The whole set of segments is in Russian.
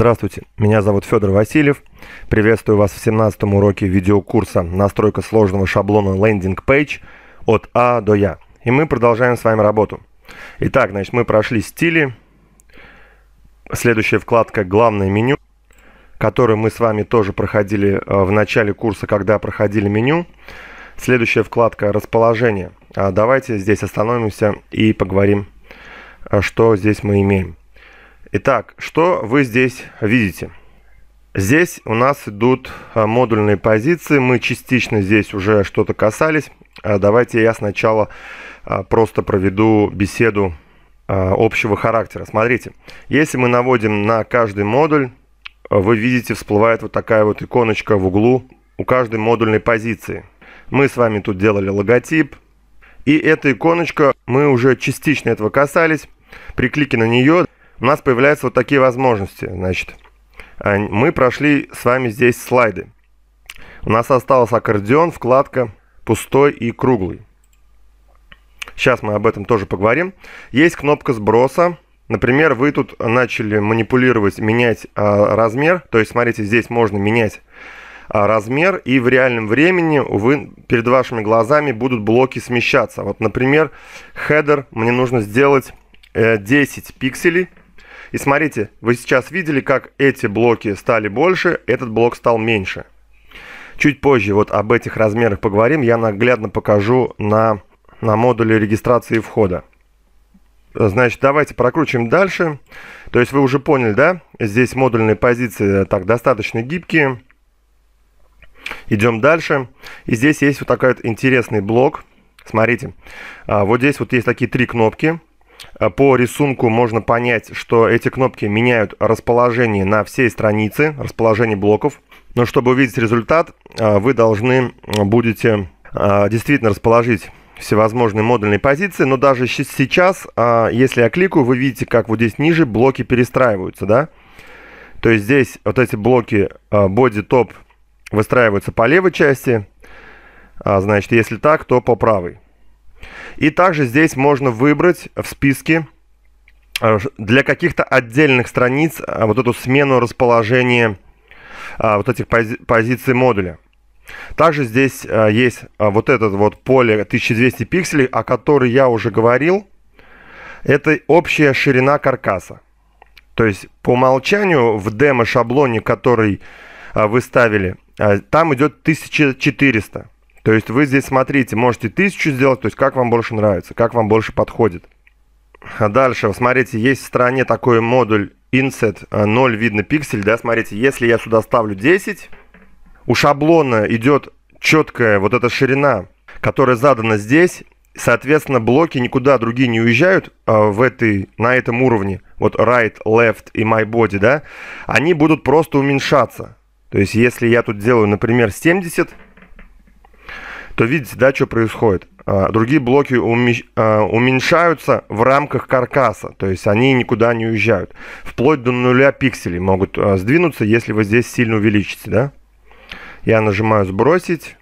Здравствуйте, меня зовут Федор Васильев. Приветствую вас в 17 уроке видеокурса «Настройка сложного шаблона лендинг пейдж от А до Я». И мы продолжаем с вами работу. Итак, значит, мы прошли стили. Следующая вкладка «Главное меню», которую мы с вами тоже проходили э, в начале курса, когда проходили меню. Следующая вкладка «Расположение». А давайте здесь остановимся и поговорим, э, что здесь мы имеем. Итак, что вы здесь видите? Здесь у нас идут а, модульные позиции. Мы частично здесь уже что-то касались. А, давайте я сначала а, просто проведу беседу общего характера. Смотрите, если мы наводим на каждый модуль, вы видите, всплывает вот такая вот иконочка в углу у каждой модульной позиции. Мы с вами тут делали логотип. И эта иконочка, мы уже частично этого касались. При клике на нее у нас появляются вот такие возможности. Значит, а, мы прошли с вами здесь слайды. У нас осталось аккордеон, вкладка пустой и круглый. Сейчас мы об этом тоже поговорим. Есть кнопка сброса. Например, вы тут начали манипулировать, менять а, размер. То есть, смотрите, здесь можно менять а, размер. И в реальном времени вы, перед вашими глазами будут блоки смещаться. Вот, например, хедер мне нужно сделать э, 10 пикселей. И смотрите, вы сейчас видели, как эти блоки стали больше, этот блок стал меньше. Чуть позже вот об этих размерах поговорим, я наглядно покажу на, на модуле регистрации входа. Значит, давайте прокручиваем дальше. То есть вы уже поняли, да? Здесь модульные позиции э, так достаточно гибкие. Идем дальше. И здесь есть вот такой вот интересный блок. Смотрите, а, вот здесь вот есть такие три кнопки. Э, по рисунку можно понять, что эти кнопки меняют расположение на всей странице, расположение блоков. Но чтобы увидеть результат, э, вы должны э, будете действительно расположить всевозможные модульные позиции, но даже сейчас, если я кликаю, вы видите, как вот здесь ниже блоки перестраиваются, да? То есть здесь вот эти блоки body Top выстраиваются по левой части, а, значит, если так, то по правой. И также здесь можно выбрать в списке э, для каких-то отдельных страниц э, вот эту смену расположения э, вот этих пози позиций модуля. Также здесь есть вот этот вот поле 1200 пикселей, о которой я уже говорил. Это общая ширина каркаса. То есть по умолчанию в демо-шаблоне, который вы ставили, там идет 1400. То есть вы здесь смотрите, можете тысячу сделать, то есть как вам больше нравится, как вам больше подходит. А дальше, смотрите, есть в стороне такой модуль inset 0, э, видно пиксель, да, смотрите, если я сюда ставлю 10, у шаблона идет четкая вот эта ширина, которая задана здесь, Соответственно, блоки никуда другие не уезжают э, в этой, на этом уровне. Вот right, left и my body, да? Они будут просто уменьшаться. То есть, если я тут делаю, например, 70, то видите, да, что происходит. А, другие блоки а, уменьшаются в рамках каркаса, то есть они никуда не уезжают. Вплоть до нуля пикселей могут а, сдвинуться, если вы здесь сильно увеличите, да. Я нажимаю сбросить.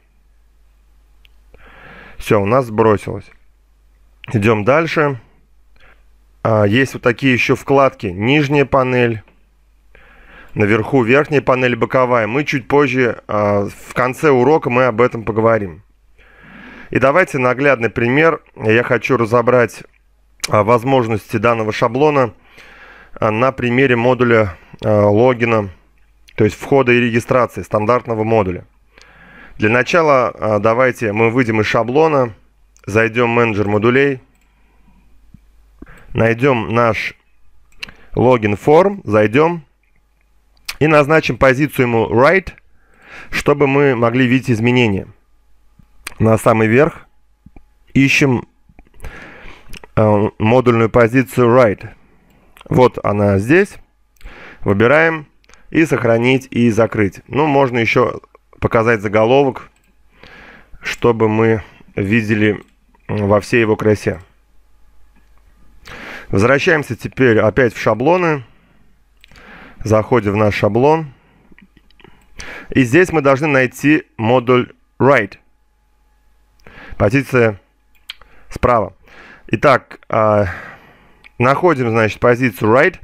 Все, у нас сбросилось. Идем дальше. Есть вот такие еще вкладки. Нижняя панель. Наверху верхняя панель, боковая. Мы чуть позже, в конце урока, мы об этом поговорим. И давайте наглядный пример. Я хочу разобрать а, возможности данного шаблона а, на примере модуля а, логина, то есть входа и регистрации стандартного модуля. Для начала давайте мы выйдем из шаблона, зайдем в менеджер модулей, найдем наш логин форм, зайдем и назначим позицию ему write, чтобы мы могли видеть изменения на самый верх, ищем э, модульную позицию right. Вот она здесь. Выбираем и сохранить и закрыть. Ну, можно еще показать заголовок, чтобы мы видели во всей его красе. Возвращаемся теперь опять в шаблоны. Заходим в наш шаблон. И здесь мы должны найти модуль write. Позиция справа. Итак, а, находим, значит, позицию right.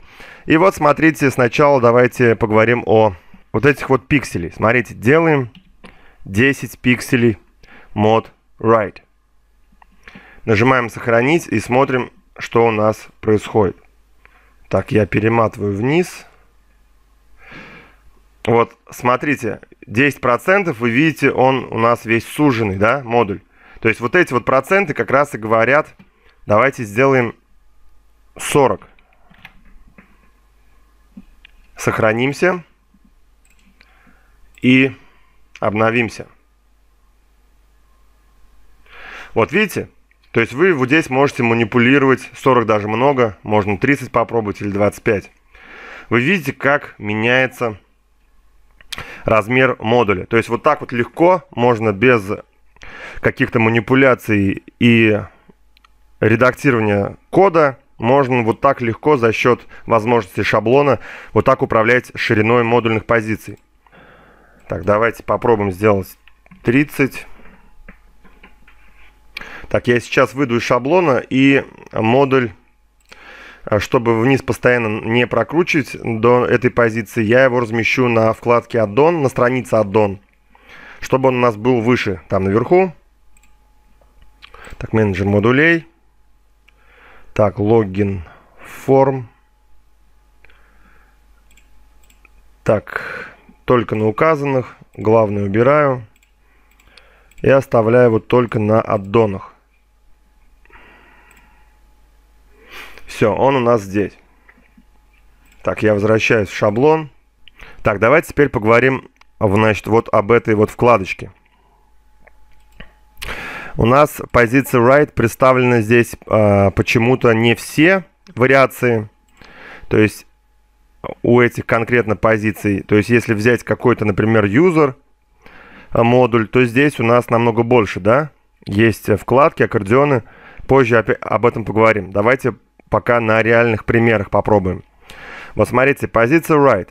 И вот смотрите, сначала давайте поговорим о вот этих вот пикселей. Смотрите, делаем 10 пикселей mod right. Нажимаем сохранить и смотрим, что у нас происходит. Так, я перематываю вниз. Вот, смотрите, 10% вы видите, он у нас весь суженный, да, модуль. То есть вот эти вот проценты как раз и говорят, давайте сделаем 40. Сохранимся и обновимся. Вот видите? То есть вы вот здесь можете манипулировать, 40 даже много, можно 30 попробовать или 25. Вы видите, как меняется размер модуля. То есть вот так вот легко можно без каких-то манипуляций и редактирования кода можно вот так легко за счет возможности шаблона вот так управлять шириной модульных позиций. Так, давайте попробуем сделать 30. Так, я сейчас выйду из шаблона и модуль, а, чтобы вниз постоянно не прокручивать до этой позиции, я его размещу на вкладке «Аддон», на странице «Аддон» чтобы он у нас был выше, там наверху. Так, менеджер модулей. Так, логин форм. Так, только на указанных. Главное убираю. И оставляю вот только на аддонах. Все, он у нас здесь. Так, я возвращаюсь в шаблон. Так, давайте теперь поговорим а, значит, вот об этой вот вкладочке. У нас позиция right представлена здесь э, почему-то не все вариации. То есть у этих конкретно позиций. То есть если взять какой-то, например, user а, модуль, то здесь у нас намного больше, да? Есть э, вкладки, аккордеоны. Позже об этом поговорим. Давайте пока на реальных примерах попробуем. Вот смотрите, позиция right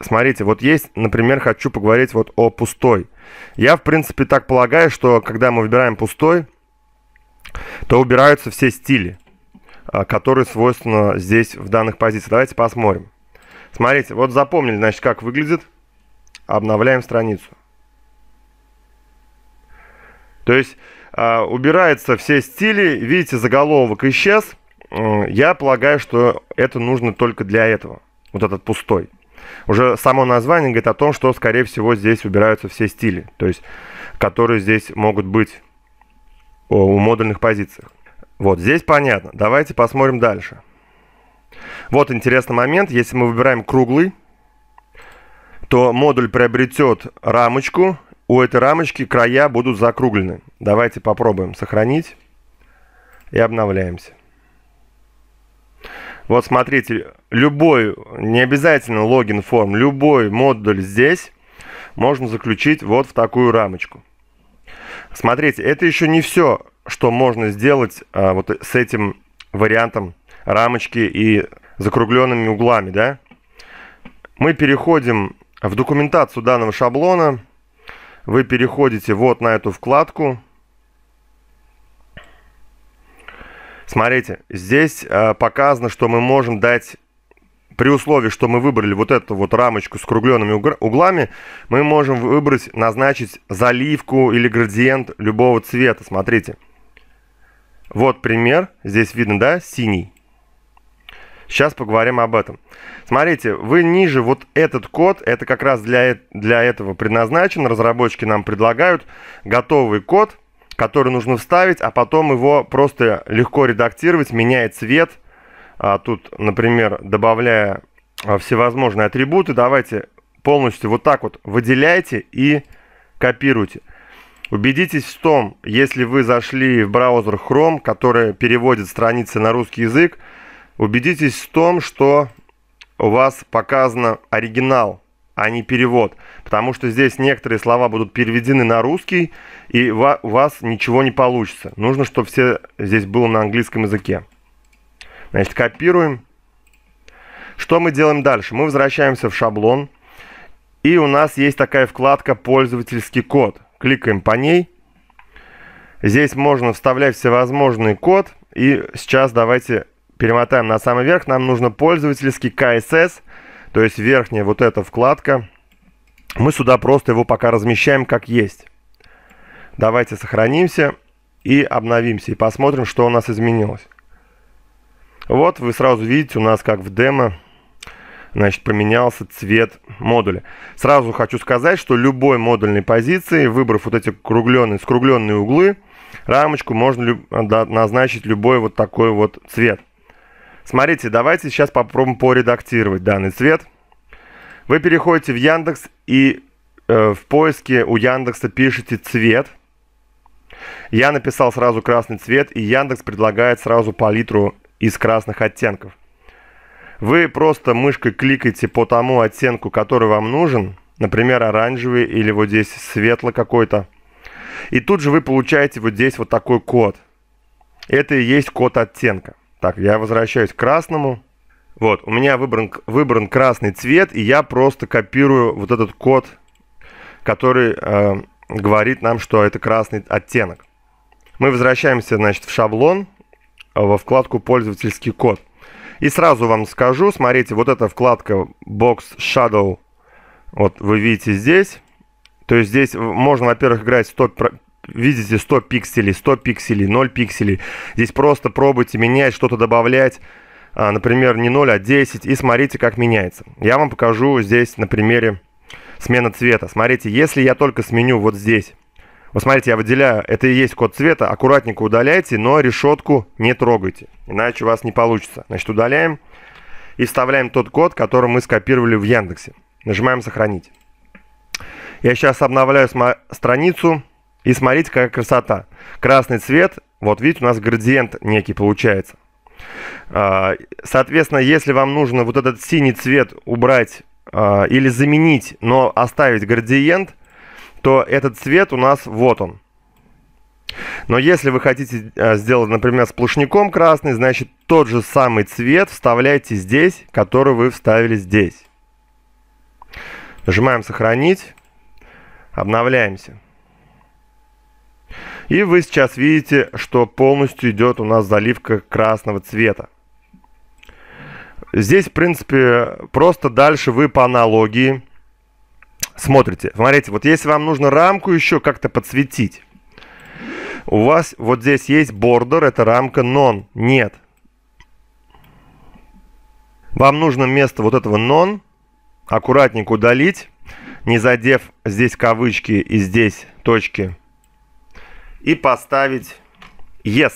смотрите, вот есть, например, хочу поговорить вот о пустой. Я, в принципе, так полагаю, что когда мы выбираем пустой, то убираются все стили, а, которые свойственны здесь в данных позициях. Давайте посмотрим. Смотрите, вот запомнили, значит, как выглядит. Обновляем страницу. То есть э, убираются все стили. Видите, заголовок исчез. Я полагаю, что это нужно только для этого. Вот этот пустой уже само название говорит о том, что, скорее всего, здесь убираются все стили, то есть, которые здесь могут быть у модульных позициях. Вот, здесь понятно. Давайте посмотрим дальше. Вот интересный момент. Если мы выбираем круглый, то модуль приобретет рамочку. У этой рамочки края будут закруглены. Давайте попробуем сохранить и обновляемся. Вот смотрите, любой, не обязательно логин форм, любой модуль здесь можно заключить вот в такую рамочку. Смотрите, это еще не все, что можно сделать а, вот с этим вариантом рамочки и закругленными углами, да? Мы переходим в документацию данного шаблона. Вы переходите вот на эту вкладку Смотрите, здесь э, показано, что мы можем дать при условии, что мы выбрали вот эту вот рамочку с кругленными углами, мы можем выбрать, назначить заливку или градиент любого цвета. Смотрите. Вот пример. Здесь видно, да, синий. Сейчас поговорим об этом. Смотрите, вы ниже вот этот код, это как раз для, э, для этого предназначен. Разработчики нам предлагают готовый код – который нужно вставить, а потом его просто легко редактировать, меняя цвет. А тут, например, добавляя а, всевозможные атрибуты, давайте полностью вот так вот выделяйте и копируйте. Убедитесь в том, если вы зашли в браузер Chrome, который переводит страницы на русский язык, убедитесь в том, что у вас показан оригинал а не перевод. Потому что здесь некоторые слова будут переведены на русский, и у вас ничего не получится. Нужно, чтобы все здесь было на английском языке. Значит, копируем. Что мы делаем дальше? Мы возвращаемся в шаблон. И у нас есть такая вкладка «Пользовательский код». Кликаем по ней. Здесь можно вставлять всевозможный код. И сейчас давайте перемотаем на самый верх. Нам нужно пользовательский KSS – то есть верхняя вот эта вкладка, мы сюда просто его пока размещаем как есть. Давайте сохранимся и обновимся, и посмотрим, что у нас изменилось. Вот вы сразу видите, у нас как в демо значит, поменялся цвет модуля. Сразу хочу сказать, что любой модульной позиции, выбрав вот эти кругленные, скругленные углы, рамочку можно назначить любой вот такой вот цвет. Смотрите, давайте сейчас попробуем поредактировать данный цвет. Вы переходите в Яндекс и э, в поиске у Яндекса пишите цвет. Я написал сразу красный цвет, и Яндекс предлагает сразу палитру из красных оттенков. Вы просто мышкой кликаете по тому оттенку, который вам нужен, например, оранжевый или вот здесь светло какой-то. И тут же вы получаете вот здесь вот такой код. Это и есть код оттенка. Так, я возвращаюсь к красному. Вот, у меня выбран, выбран красный цвет, и я просто копирую вот этот код, который э, говорит нам, что это красный оттенок. Мы возвращаемся, значит, в шаблон, э, во вкладку «Пользовательский код». И сразу вам скажу, смотрите, вот эта вкладка Box Shadow, вот вы видите здесь. То есть здесь можно, во-первых, играть 100%, видите 100 пикселей, 100 пикселей, 0 пикселей. Здесь просто пробуйте менять, что-то добавлять. А, например, не 0, а 10. И смотрите, как меняется. Я вам покажу здесь на примере смена цвета. Смотрите, если я только сменю вот здесь. Вот смотрите, я выделяю, это и есть код цвета. Аккуратненько удаляйте, но решетку не трогайте. Иначе у вас не получится. Значит, удаляем и вставляем тот код, который мы скопировали в Яндексе. Нажимаем «Сохранить». Я сейчас обновляю страницу. И смотрите, какая красота. Красный цвет, вот видите, у нас градиент некий получается. А, соответственно, если вам нужно вот этот синий цвет убрать а, или заменить, но оставить градиент, то этот цвет у нас вот он. Но если вы хотите а, сделать, например, сплошняком красный, значит тот же самый цвет вставляйте здесь, который вы вставили здесь. Нажимаем «Сохранить», обновляемся. И вы сейчас видите, что полностью идет у нас заливка красного цвета. Здесь, в принципе, просто дальше вы по аналогии смотрите. Смотрите, вот если вам нужно рамку еще как-то подсветить, у вас вот здесь есть бордер, это рамка non, нет. Вам нужно место вот этого non аккуратненько удалить, не задев здесь кавычки и здесь точки и поставить yes,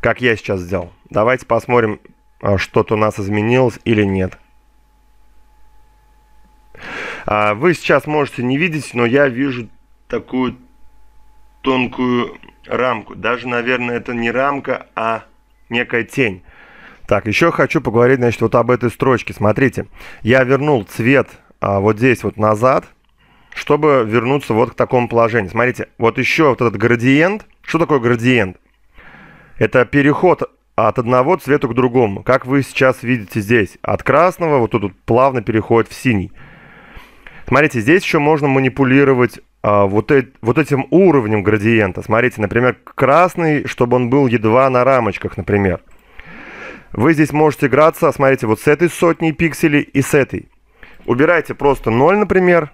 как я сейчас сделал. Давайте посмотрим, а, что-то у нас изменилось или нет. А, вы сейчас можете не видеть, но я вижу такую тонкую рамку. Даже, наверное, это не рамка, а некая тень. Так, еще хочу поговорить, значит, вот об этой строчке. Смотрите, я вернул цвет а, вот здесь вот назад – чтобы вернуться вот к такому положению. Смотрите, вот еще вот этот градиент. Что такое градиент? Это переход от одного цвета к другому. Как вы сейчас видите здесь, от красного вот тут плавно переходит в синий. Смотрите, здесь еще можно манипулировать а, вот, э, вот этим уровнем градиента. Смотрите, например, красный, чтобы он был едва на рамочках, например. Вы здесь можете играться, а, смотрите, вот с этой сотней пикселей и с этой. Убирайте просто 0, например,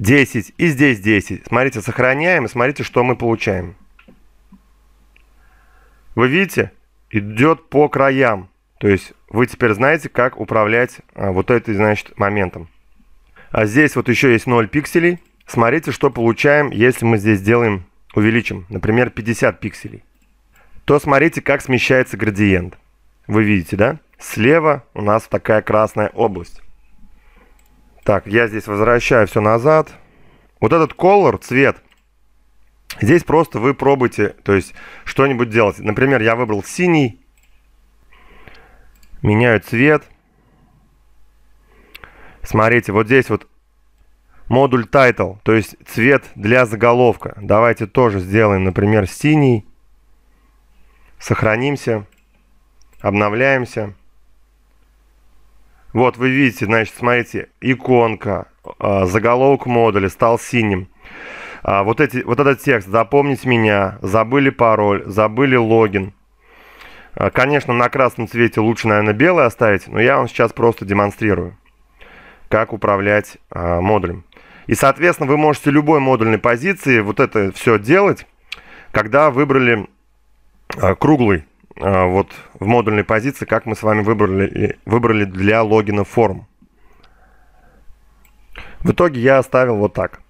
10 и здесь 10. Смотрите, сохраняем и смотрите, что мы получаем. Вы видите, идет по краям. То есть вы теперь знаете, как управлять а, вот этой значит, моментом. А здесь вот еще есть 0 пикселей. Смотрите, что получаем, если мы здесь делаем, увеличим, например, 50 пикселей. То смотрите, как смещается градиент. Вы видите, да? Слева у нас такая красная область. Так, я здесь возвращаю все назад. Вот этот колор, цвет, здесь просто вы пробуйте, то есть что-нибудь делать. Например, я выбрал синий, меняю цвет. Смотрите, вот здесь вот модуль title, то есть цвет для заголовка. Давайте тоже сделаем, например, синий. Сохранимся, обновляемся. Вот, вы видите, значит, смотрите, иконка, а, заголовок модуля стал синим. А, вот, эти, вот этот текст «Запомнить меня», «Забыли пароль», «Забыли логин». А, конечно, на красном цвете лучше, наверное, белый оставить, но я вам сейчас просто демонстрирую, как управлять модулем. И, соответственно, вы можете любой модульной позиции вот это все делать, когда выбрали круглый Э, вот в модульной позиции, как мы с вами выбрали, выбрали для логина форм. В итоге я оставил вот так.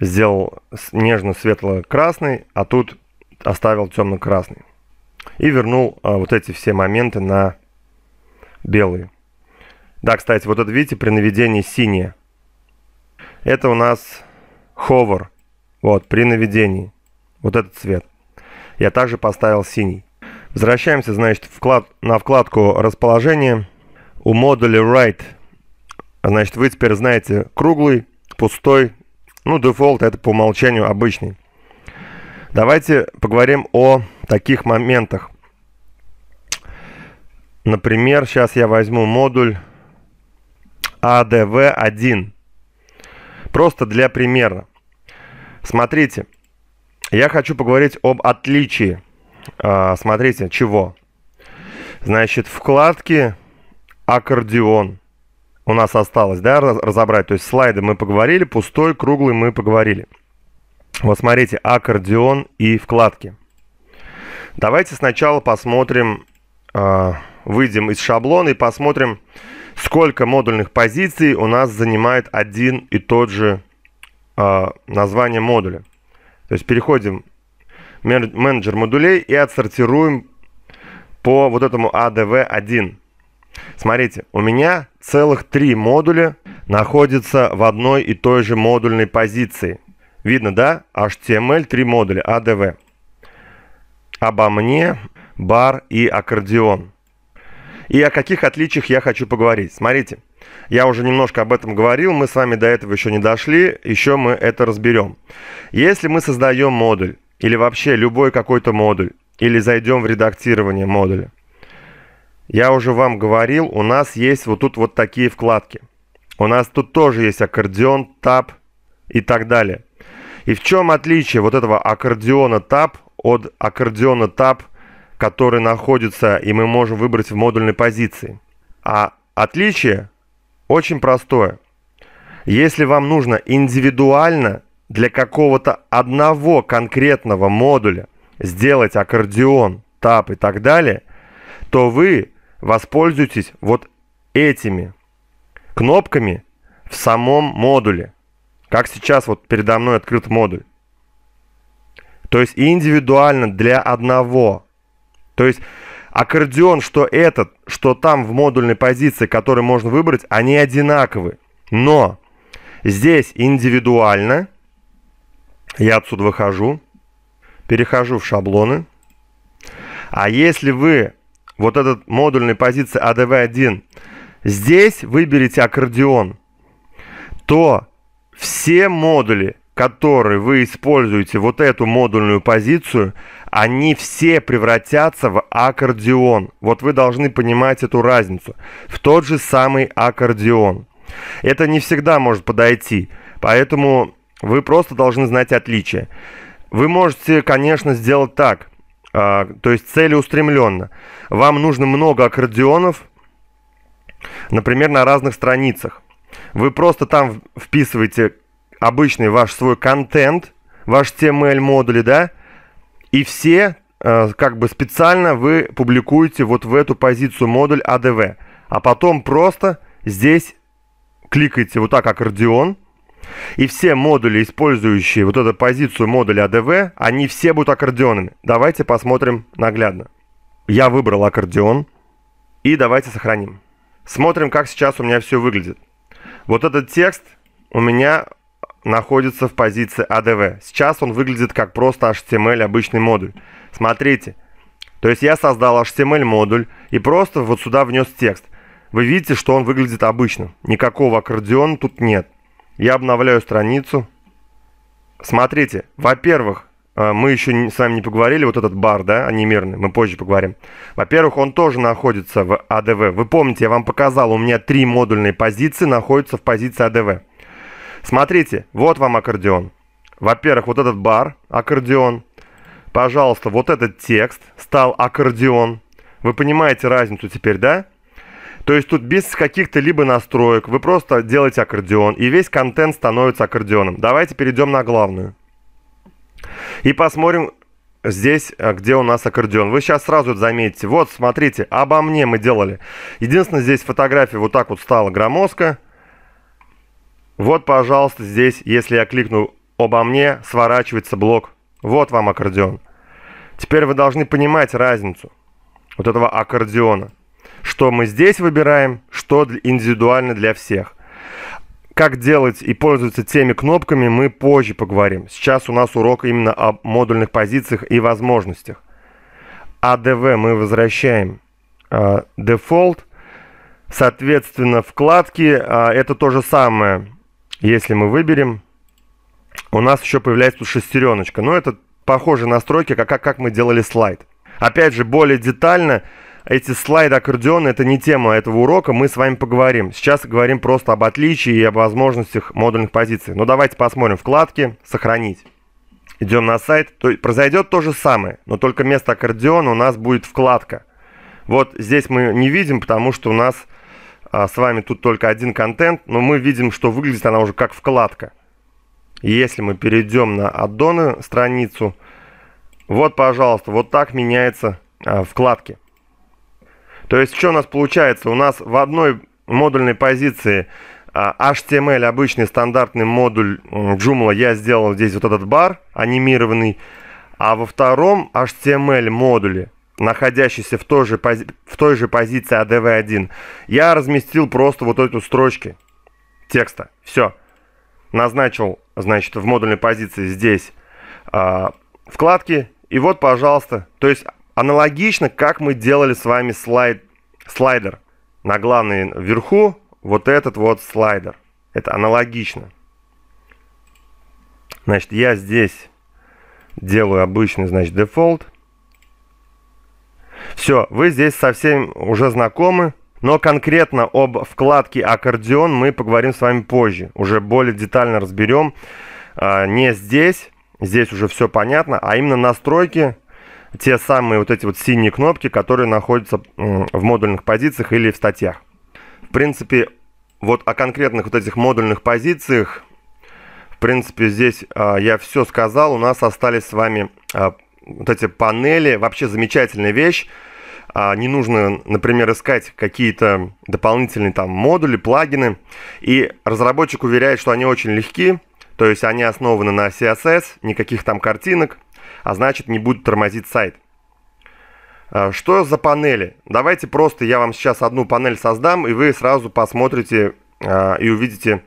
Сделал нежно-светло-красный, а тут оставил темно-красный. И вернул а, вот эти все моменты на белые. Да, кстати, вот это, видите, при наведении синее. Это у нас ховер. Вот, при наведении. Вот этот цвет. Я также поставил синий. Возвращаемся, значит, вклад, на вкладку расположение. У модуля write а, значит, вы теперь знаете круглый, пустой, ну, дефолт это по умолчанию обычный. Давайте поговорим о таких моментах. Например, сейчас я возьму модуль ADV1. «А Просто для примера. Смотрите, я хочу поговорить об отличии а, смотрите, чего? Значит, вкладки аккордеон у нас осталось, да, разобрать. То есть слайды мы поговорили, пустой, круглый мы поговорили. Вот смотрите, аккордеон и вкладки. Давайте сначала посмотрим, а, выйдем из шаблона и посмотрим, сколько модульных позиций у нас занимает один и тот же а, название модуля. То есть переходим менеджер модулей и отсортируем по вот этому ADV1. А Смотрите, у меня целых три модуля находятся в одной и той же модульной позиции. Видно, да? HTML, эм три модуля, ADV. А Обо мне, бар и аккордеон. И о каких отличиях я хочу поговорить. Смотрите, я уже немножко об этом говорил, мы с вами до этого еще не дошли, еще мы это разберем. Если мы создаем модуль, или вообще любой какой-то модуль, или зайдем в редактирование модуля. Я уже вам говорил, у нас есть вот тут вот такие вкладки. У нас тут тоже есть аккордеон, таб и так далее. И в чем отличие вот этого аккордеона таб от аккордеона таб, который находится и мы можем выбрать в модульной позиции? А отличие очень простое. Если вам нужно индивидуально для какого-то одного конкретного модуля сделать аккордеон, тап и так далее, то вы воспользуетесь вот этими кнопками в самом модуле. Как сейчас вот передо мной открыт модуль. То есть индивидуально для одного. То есть аккордеон, что этот, что там в модульной позиции, который можно выбрать, они одинаковы. Но здесь индивидуально – я отсюда выхожу, перехожу в шаблоны. А если вы вот этот модульной позиции ADV1 а здесь выберете аккордеон, то все модули, которые вы используете вот эту модульную позицию, они все превратятся в аккордеон. Вот вы должны понимать эту разницу. В тот же самый аккордеон. Это не всегда может подойти. Поэтому вы просто должны знать отличия. Вы можете, конечно, сделать так, а, то есть целеустремленно. Вам нужно много аккордеонов, например, на разных страницах. Вы просто там вписываете обычный ваш свой контент, ваш TML-модули, да, и все а, как бы специально вы публикуете вот в эту позицию модуль ADV, а, а потом просто здесь кликаете вот так аккордеон, и все модули, использующие вот эту позицию модуля ADV, а они все будут аккордеонами. Давайте посмотрим наглядно. Я выбрал аккордеон. И давайте сохраним. Смотрим, как сейчас у меня все выглядит. Вот этот текст у меня находится в позиции ADV. А сейчас он выглядит как просто HTML обычный модуль. Смотрите. То есть я создал HTML модуль и просто вот сюда внес текст. Вы видите, что он выглядит обычно. Никакого аккордеона тут нет. Я обновляю страницу. Смотрите, во-первых, э, мы еще с вами не поговорили, вот этот бар, да, анимированный, мы позже поговорим. Во-первых, он тоже находится в АДВ. Вы помните, я вам показал, у меня три модульные позиции находятся в позиции АДВ. Смотрите, вот вам аккордеон. Во-первых, вот этот бар, аккордеон. Пожалуйста, вот этот текст стал аккордеон. Вы понимаете разницу теперь, да? То есть тут без каких-то либо настроек, вы просто делаете аккордеон, и весь контент становится аккордеоном. Давайте перейдем на главную. И посмотрим, здесь, а, где у нас аккордеон. Вы сейчас сразу это заметите. Вот, смотрите, обо мне мы делали. Единственное, здесь фотография вот так вот стала громоздко. Вот, пожалуйста, здесь, если я кликну «Обо мне», сворачивается блок. Вот вам аккордеон. Теперь вы должны понимать разницу вот этого аккордеона что мы здесь выбираем, что индивидуально для всех. Как делать и пользоваться теми кнопками, мы позже поговорим. Сейчас у нас урок именно о модульных позициях и возможностях. Адв мы возвращаем а, дефолт, Соответственно, вкладки э, это то же самое. Если мы выберем, у нас еще появляется тут шестереночка. Но это похожие настройки, как, как мы делали слайд. Опять же, более детально эти слайды аккордеона, это не тема этого урока, мы с вами поговорим. Сейчас говорим просто об отличии и об возможностях модульных позиций. Но ну, давайте посмотрим вкладки «Сохранить». Идем на сайт. То, произойдет то же самое, но только вместо аккордеона у нас будет вкладка. Вот здесь мы не видим, потому что у нас а, с вами тут только один контент, но мы видим, что выглядит она уже как вкладка. Если мы перейдем на аддоны страницу, вот, пожалуйста, вот так меняется а, вкладки. То есть что у нас получается? У нас в одной модульной позиции а, HTML, обычный стандартный модуль Joomla, я сделал здесь вот этот бар анимированный, а во втором HTML модуле, находящийся в той же, пози в той же позиции ADV1, а я разместил просто вот эту строчки текста. Все. Назначил, значит, в модульной позиции здесь э, вкладки, и вот, пожалуйста. То есть Аналогично, как мы делали с вами слайд, слайдер. На главной вверху вот этот вот слайдер. Это аналогично. Значит, я здесь делаю обычный, значит, дефолт. Все, вы здесь совсем уже знакомы. Но конкретно об вкладке аккордеон мы поговорим с вами позже. Уже более детально разберем. А, не здесь, здесь уже все понятно, а именно настройки те самые вот эти вот синие кнопки, которые находятся в модульных позициях или в статьях. В принципе, вот о конкретных вот этих модульных позициях, в принципе, здесь а, я все сказал. У нас остались с вами а, вот эти панели. Вообще замечательная вещь. А, не нужно, например, искать какие-то дополнительные там модули, плагины. И разработчик уверяет, что они очень легки. То есть они основаны на CSS, никаких там картинок, а значит не будет тормозить сайт. А, что за панели? Давайте просто я вам сейчас одну панель создам, и вы сразу посмотрите а, и увидите,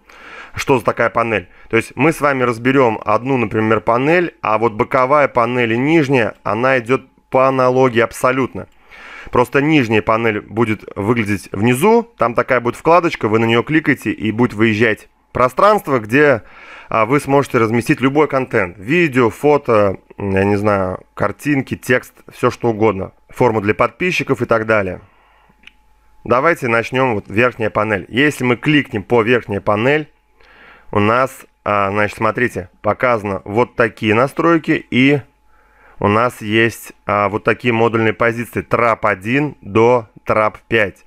что за такая панель. То есть мы с вами разберем одну, например, панель, а вот боковая панель и нижняя, она идет по аналогии абсолютно. Просто нижняя панель будет выглядеть внизу, там такая будет вкладочка, вы на нее кликаете и будет выезжать пространство, где а, вы сможете разместить любой контент. Видео, фото, я не знаю, картинки, текст, все что угодно. Форму для подписчиков и так далее. Давайте начнем вот верхняя панель. Если мы кликнем по верхней панель, у нас, а, значит, смотрите, показано вот такие настройки и у нас есть а, вот такие модульные позиции трап 1 до трап 5.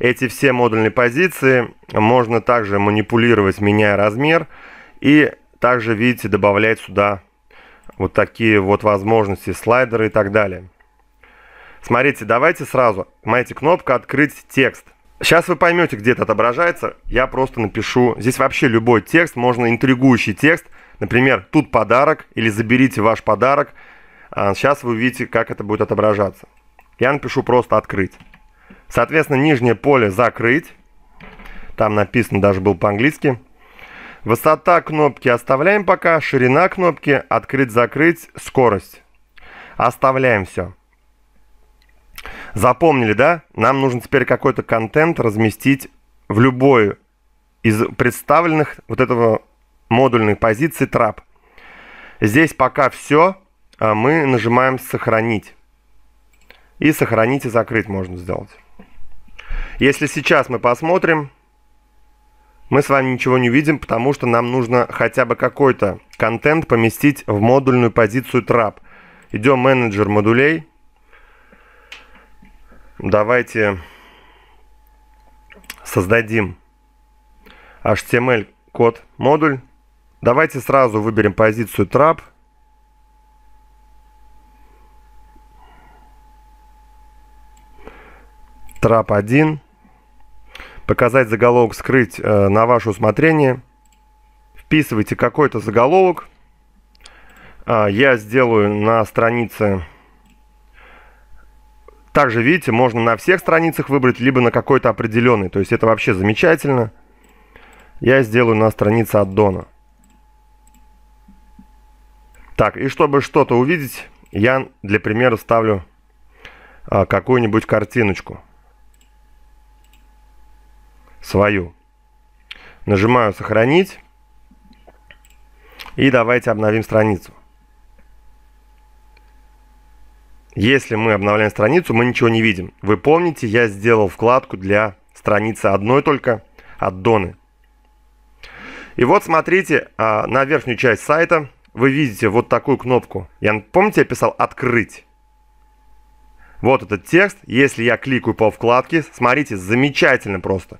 Эти все модульные позиции можно также манипулировать, меняя размер. И также, видите, добавлять сюда вот такие вот возможности, слайдеры и так далее. Смотрите, давайте сразу, понимаете, кнопка «Открыть текст». Сейчас вы поймете, где это отображается. Я просто напишу. Здесь вообще любой текст, можно интригующий текст. Например, тут подарок или заберите ваш подарок. А, сейчас вы увидите, как это будет отображаться. Я напишу просто «Открыть». Соответственно, нижнее поле «Закрыть». Там написано даже был по-английски. Высота кнопки оставляем пока, ширина кнопки, открыть-закрыть, скорость. Оставляем все. Запомнили, да? Нам нужен теперь какой-то контент разместить в любой из представленных вот этого модульной позиции трап. Здесь пока все, а мы нажимаем «Сохранить». И «Сохранить» и «Закрыть» можно сделать. Если сейчас мы посмотрим, мы с вами ничего не увидим, потому что нам нужно хотя бы какой-то контент поместить в модульную позицию trap. Идем менеджер модулей. Давайте создадим HTML код модуль. Давайте сразу выберем позицию trap. Trap 1 показать заголовок «Скрыть» э, на ваше усмотрение. Вписывайте какой-то заголовок. А, я сделаю на странице... Также, видите, можно на всех страницах выбрать, либо на какой-то определенный. То есть это вообще замечательно. Я сделаю на странице аддона. Так, и чтобы что-то увидеть, я для примера ставлю а, какую-нибудь картиночку свою. Нажимаю «Сохранить». И давайте обновим страницу. Если мы обновляем страницу, мы ничего не видим. Вы помните, я сделал вкладку для страницы одной только, аддоны. И вот смотрите, а, на верхнюю часть сайта вы видите вот такую кнопку. Я, помните, я писал «Открыть»? Вот этот текст. Если я кликаю по вкладке, смотрите, замечательно просто.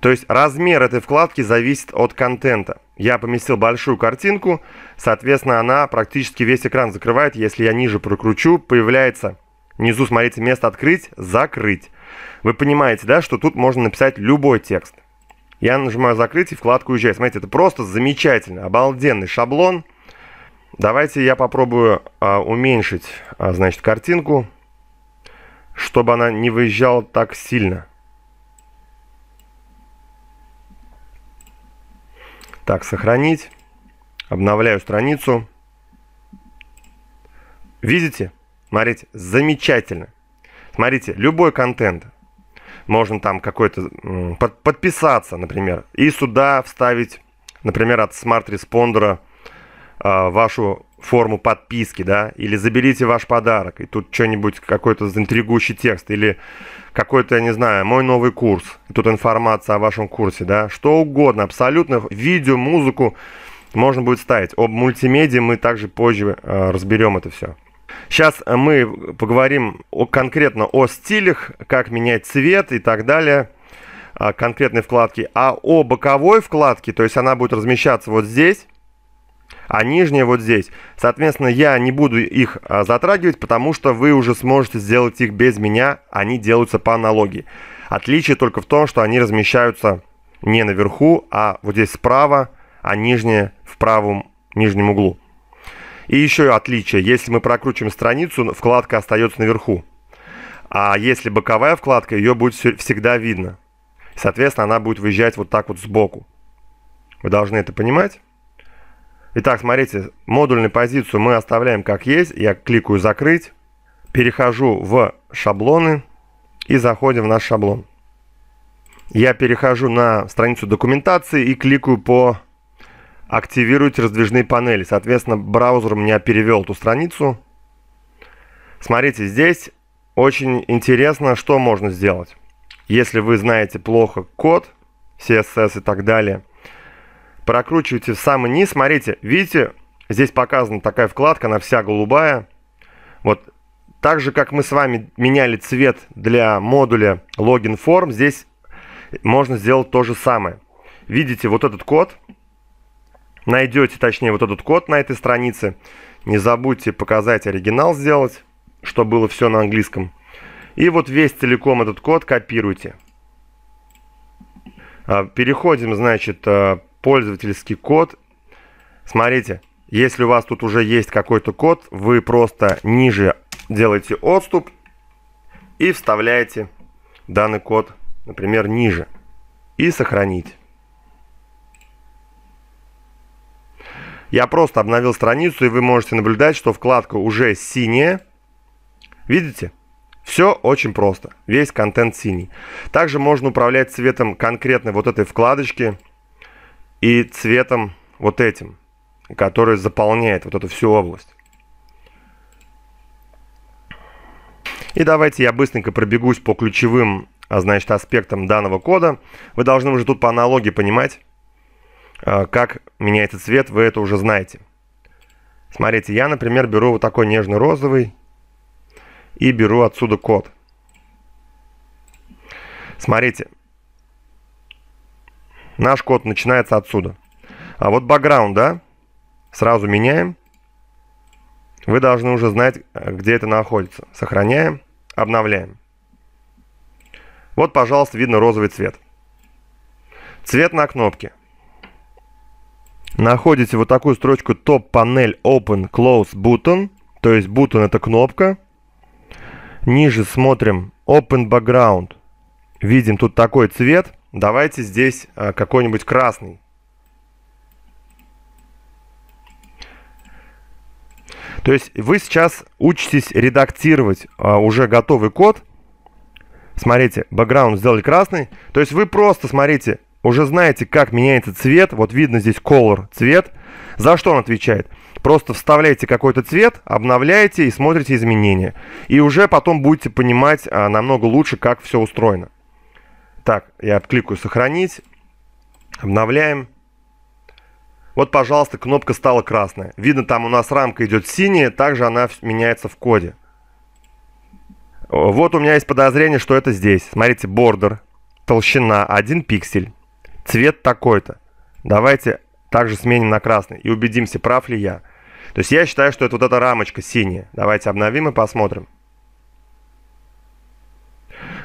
То есть размер этой вкладки зависит от контента. Я поместил большую картинку, соответственно, она практически весь экран закрывает. Если я ниже прокручу, появляется внизу, смотрите, место «Открыть», «Закрыть». Вы понимаете, да, что тут можно написать любой текст. Я нажимаю «Закрыть» и вкладку уезжает. Смотрите, это просто замечательно, обалденный шаблон. Давайте я попробую а, уменьшить, а, значит, картинку, чтобы она не выезжала так сильно. Так, сохранить. Обновляю страницу. Видите? Смотрите, замечательно. Смотрите, любой контент. Можно там какой-то под, подписаться, например, и сюда вставить, например, от смарт-респондера э, вашу форму подписки, да, или заберите ваш подарок, и тут что-нибудь, какой-то интригующий текст, или какой-то, я не знаю, мой новый курс, и тут информация о вашем курсе, да, что угодно, абсолютно, видео, музыку можно будет ставить. Об мультимедии мы также позже э, разберем это все. Сейчас э, мы поговорим о, конкретно о стилях, как менять цвет и так далее э, конкретной вкладки, а о боковой вкладке, то есть она будет размещаться вот здесь, а нижняя вот здесь. Соответственно, я не буду их а, затрагивать, потому что вы уже сможете сделать их без меня, они делаются по аналогии. Отличие только в том, что они размещаются не наверху, а вот здесь справа, а нижняя в правом нижнем углу. И еще отличие, если мы прокручиваем страницу, вкладка остается наверху. А если боковая вкладка, ее будет всегда видно. Соответственно, она будет выезжать вот так вот сбоку. Вы должны это понимать. Итак, смотрите, модульную позицию мы оставляем как есть. Я кликаю «Закрыть», перехожу в «Шаблоны» и заходим в наш шаблон. Я перехожу на страницу документации и кликаю по «Активировать раздвижные панели». Соответственно, браузер меня перевел эту страницу. Смотрите, здесь очень интересно, что можно сделать. Если вы знаете плохо код, CSS и так далее – прокручиваете в самый низ, смотрите, видите, здесь показана такая вкладка, она вся голубая. Вот так же, как мы с вами меняли цвет для модуля login form, здесь можно сделать то же самое. Видите вот этот код, найдете, точнее, вот этот код на этой странице. Не забудьте показать оригинал сделать, чтобы было все на английском. И вот весь целиком этот код копируйте. А, переходим, значит, а, пользовательский код. Смотрите, если у вас тут уже есть какой-то код, вы просто ниже делаете отступ и вставляете данный код, например, ниже. И сохранить. Я просто обновил страницу, и вы можете наблюдать, что вкладка уже синяя. Видите? Все очень просто. Весь контент синий. Также можно управлять цветом конкретной вот этой вкладочки и цветом вот этим, который заполняет вот эту всю область. И давайте я быстренько пробегусь по ключевым, а, значит, аспектам данного кода. Вы должны уже тут по аналогии понимать, а, как меняется цвет, вы это уже знаете. Смотрите, я, например, беру вот такой нежно-розовый и беру отсюда код. Смотрите, Наш код начинается отсюда. А вот background, да? Сразу меняем. Вы должны уже знать, где это находится. Сохраняем, обновляем. Вот, пожалуйста, видно розовый цвет. Цвет на кнопке. Находите вот такую строчку топ-панель Open Close Button. То есть button это кнопка. Ниже смотрим Open Background. Видим тут такой цвет. Давайте здесь э, какой-нибудь красный. То есть вы сейчас учитесь редактировать э, уже готовый код. Смотрите, бэкграунд сделали красный. То есть вы просто, смотрите, уже знаете, как меняется цвет. Вот видно здесь color, цвет. За что он отвечает? Просто вставляете какой-то цвет, обновляете и смотрите изменения. И уже потом будете понимать э, намного лучше, как все устроено. Так, я кликаю «Сохранить». Обновляем. Вот, пожалуйста, кнопка стала красная. Видно, там у нас рамка идет синяя, также она меняется в коде. Вот у меня есть подозрение, что это здесь. Смотрите, бордер, толщина 1 пиксель, цвет такой-то. Давайте также сменим на красный и убедимся, прав ли я. То есть я считаю, что это вот эта рамочка синяя. Давайте обновим и посмотрим.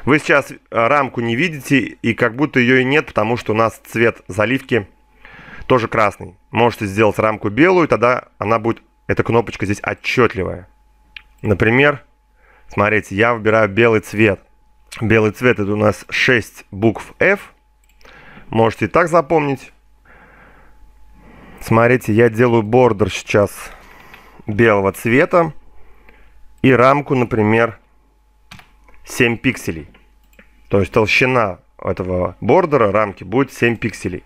Вы сейчас э, рамку не видите и как будто ее и нет, потому что у нас цвет заливки тоже красный. Можете сделать рамку белую, тогда она будет, эта кнопочка здесь отчетливая. Например, смотрите, я выбираю белый цвет. Белый цвет это у нас 6 букв F. Можете и так запомнить. Смотрите, я делаю бордер сейчас белого цвета и рамку, например, 7 пикселей. То есть толщина этого бордера рамки будет 7 пикселей.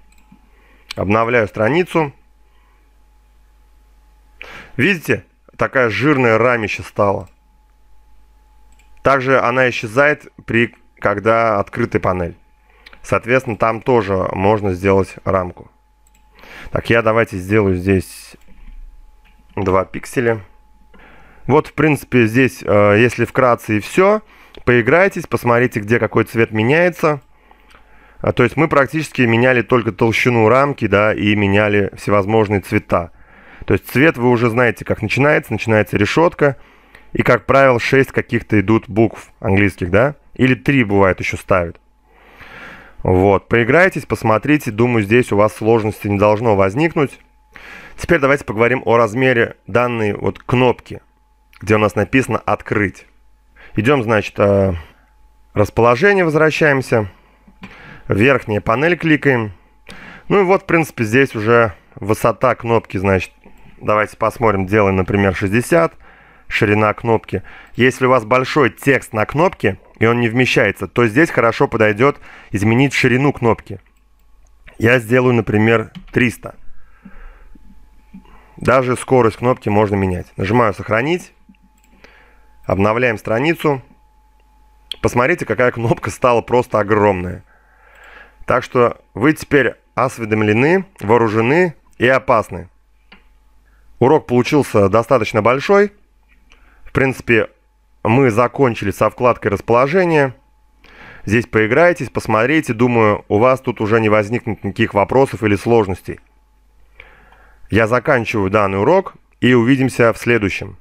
Обновляю страницу. Видите, такая жирная рамища стала. Также она исчезает, при, когда открытая панель. Соответственно, там тоже можно сделать рамку. Так, я давайте сделаю здесь 2 пикселя. Вот, в принципе, здесь, э, если вкратце и все. Поиграйтесь, посмотрите, где какой цвет меняется. А, то есть мы практически меняли только толщину рамки, да, и меняли всевозможные цвета. То есть цвет вы уже знаете, как начинается. Начинается решетка. И, как правило, 6 каких-то идут букв английских, да? Или 3 бывает еще ставят. Вот, поиграйтесь, посмотрите. Думаю, здесь у вас сложности не должно возникнуть. Теперь давайте поговорим о размере данной вот кнопки, где у нас написано «Открыть». Идем, значит, э, расположение, возвращаемся. Верхняя панель кликаем. Ну и вот, в принципе, здесь уже высота кнопки, значит, давайте посмотрим, делаем, например, 60, ширина кнопки. Если у вас большой текст на кнопке, и он не вмещается, то здесь хорошо подойдет изменить ширину кнопки. Я сделаю, например, 300. Даже скорость кнопки можно менять. Нажимаю «Сохранить». Обновляем страницу. Посмотрите, какая кнопка стала просто огромная. Так что вы теперь осведомлены, вооружены и опасны. Урок получился достаточно большой. В принципе, мы закончили со вкладкой расположения. Здесь поиграйтесь, посмотрите. Думаю, у вас тут уже не возникнет никаких вопросов или сложностей. Я заканчиваю данный урок и увидимся в следующем.